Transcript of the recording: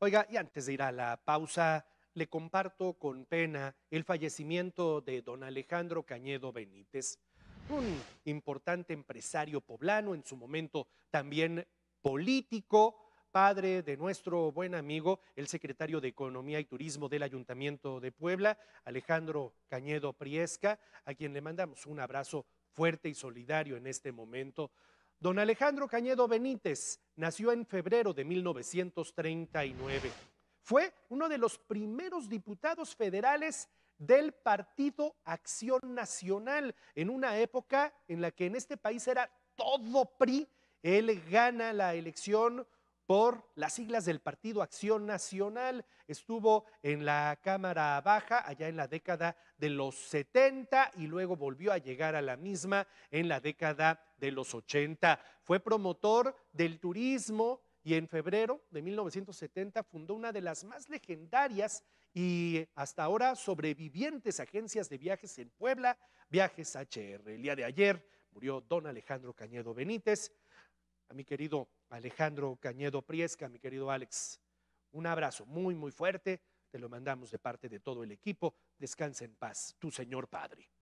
Oiga, y antes de ir a la pausa, le comparto con pena el fallecimiento de don Alejandro Cañedo Benítez, un importante empresario poblano, en su momento también político, padre de nuestro buen amigo, el secretario de Economía y Turismo del Ayuntamiento de Puebla, Alejandro Cañedo Priesca, a quien le mandamos un abrazo fuerte y solidario en este momento. Don Alejandro Cañedo Benítez nació en febrero de 1939. Fue uno de los primeros diputados federales del Partido Acción Nacional, en una época en la que en este país era todo PRI. Él gana la elección por las siglas del Partido Acción Nacional. Estuvo en la Cámara Baja allá en la década de los 70 y luego volvió a llegar a la misma en la década de los 80. Fue promotor del turismo y en febrero de 1970 fundó una de las más legendarias y hasta ahora sobrevivientes agencias de viajes en Puebla, Viajes HR. El día de ayer murió don Alejandro Cañedo Benítez a mi querido Alejandro Cañedo Priesca, mi querido Alex. Un abrazo muy, muy fuerte. Te lo mandamos de parte de todo el equipo. Descansa en paz, tu Señor Padre.